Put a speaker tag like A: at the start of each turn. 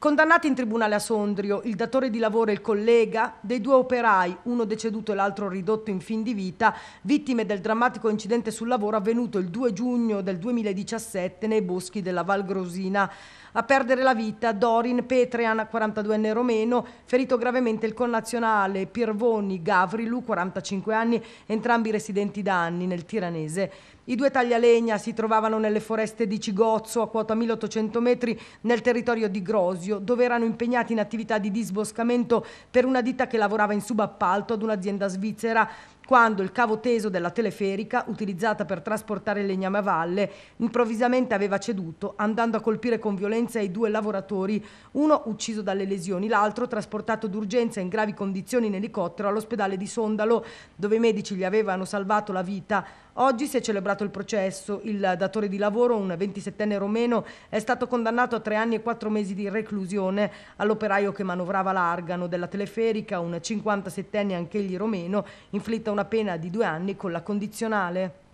A: Condannati in tribunale a Sondrio il datore di lavoro e il collega dei due operai, uno deceduto e l'altro ridotto in fin di vita, vittime del drammatico incidente sul lavoro avvenuto il 2 giugno del 2017 nei boschi della Val Grosina. A perdere la vita Dorin Petrean, 42enne romeno, ferito gravemente il connazionale Pirvoni Gavrilu, 45 anni, entrambi residenti da anni nel Tiranese. I due taglialegna si trovavano nelle foreste di Cigozzo a quota 1800 metri nel territorio di Grosio Brindisio, dove erano impegnati in attività di disboscamento per una ditta che lavorava in subappalto ad un'azienda svizzera quando il cavo teso della teleferica, utilizzata per trasportare legname a valle, improvvisamente aveva ceduto, andando a colpire con violenza i due lavoratori, uno ucciso dalle lesioni, l'altro trasportato d'urgenza in gravi condizioni in elicottero all'ospedale di Sondalo, dove i medici gli avevano salvato la vita. Oggi si è celebrato il processo. Il datore di lavoro, un 27enne romeno, è stato condannato a tre anni e quattro mesi di reclusione all'operaio che manovrava l'argano della teleferica, un 57enne anch'egli romeno, inflitta una una pena di due anni con la condizionale.